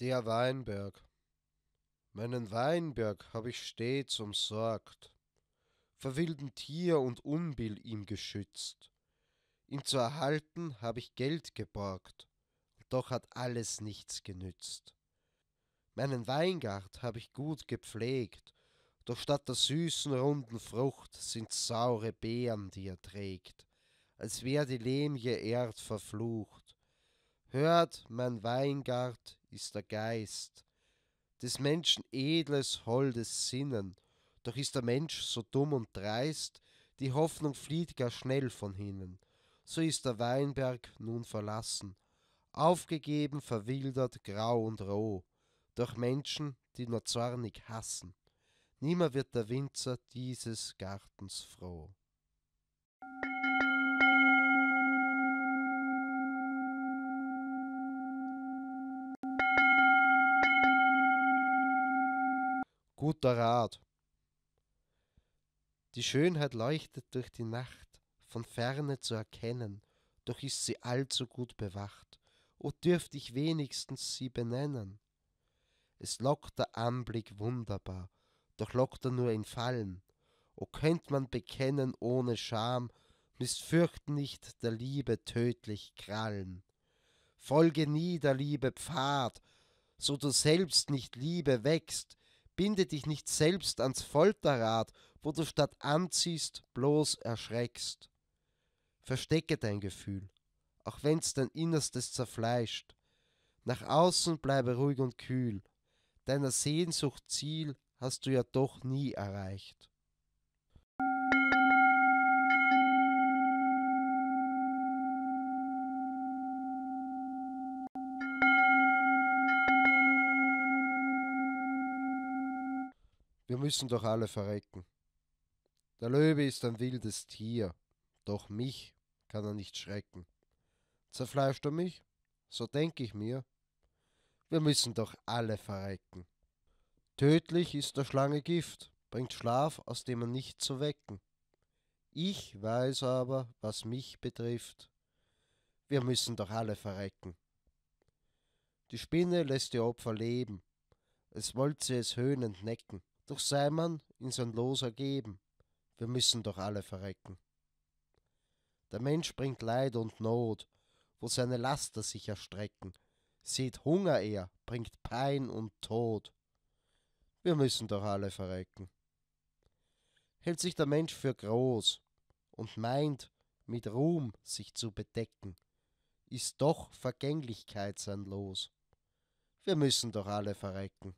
Der Weinberg. Meinen Weinberg habe ich stets umsorgt, vor wilden Tier und Unbill ihm geschützt. Ihn zu erhalten habe ich Geld geborgt, doch hat alles nichts genützt. Meinen Weingart habe ich gut gepflegt, doch statt der süßen runden Frucht sind saure Beeren, die er trägt, als wär die lehmige Erd verflucht. Hört, mein Weingart ist der Geist, des Menschen edles, holdes Sinnen, doch ist der Mensch so dumm und dreist, die Hoffnung flieht gar schnell von hinnen. So ist der Weinberg nun verlassen, aufgegeben, verwildert, grau und roh, durch Menschen, die nur zornig hassen. Nimmer wird der Winzer dieses Gartens froh. Guter Rat. Die Schönheit leuchtet durch die Nacht, von ferne zu erkennen, doch ist sie allzu gut bewacht, o dürft ich wenigstens sie benennen. Es lockt der Anblick wunderbar, doch lockt er nur in Fallen, o könnt man bekennen ohne Scham, missfürcht nicht der Liebe tödlich Krallen. Folge nie der Liebe Pfad, so du selbst nicht Liebe wächst, Binde dich nicht selbst ans Folterrad, wo du statt anziehst, bloß erschreckst. Verstecke dein Gefühl, auch wenn's dein Innerstes zerfleischt. Nach außen bleibe ruhig und kühl, deiner Sehnsucht Ziel hast du ja doch nie erreicht. Wir müssen doch alle verrecken. Der Löwe ist ein wildes Tier, doch mich kann er nicht schrecken. Zerfleischt er mich? So denk ich mir. Wir müssen doch alle verrecken. Tödlich ist der Schlange Gift, bringt Schlaf, aus dem er nicht zu wecken. Ich weiß aber, was mich betrifft. Wir müssen doch alle verrecken. Die Spinne lässt ihr Opfer leben, es wollt sie es höhnend necken doch sei man in sein Los ergeben, wir müssen doch alle verrecken. Der Mensch bringt Leid und Not, wo seine Laster sich erstrecken, seht Hunger er, bringt Pein und Tod, wir müssen doch alle verrecken. Hält sich der Mensch für groß und meint, mit Ruhm sich zu bedecken, ist doch Vergänglichkeit sein Los. Wir müssen doch alle verrecken.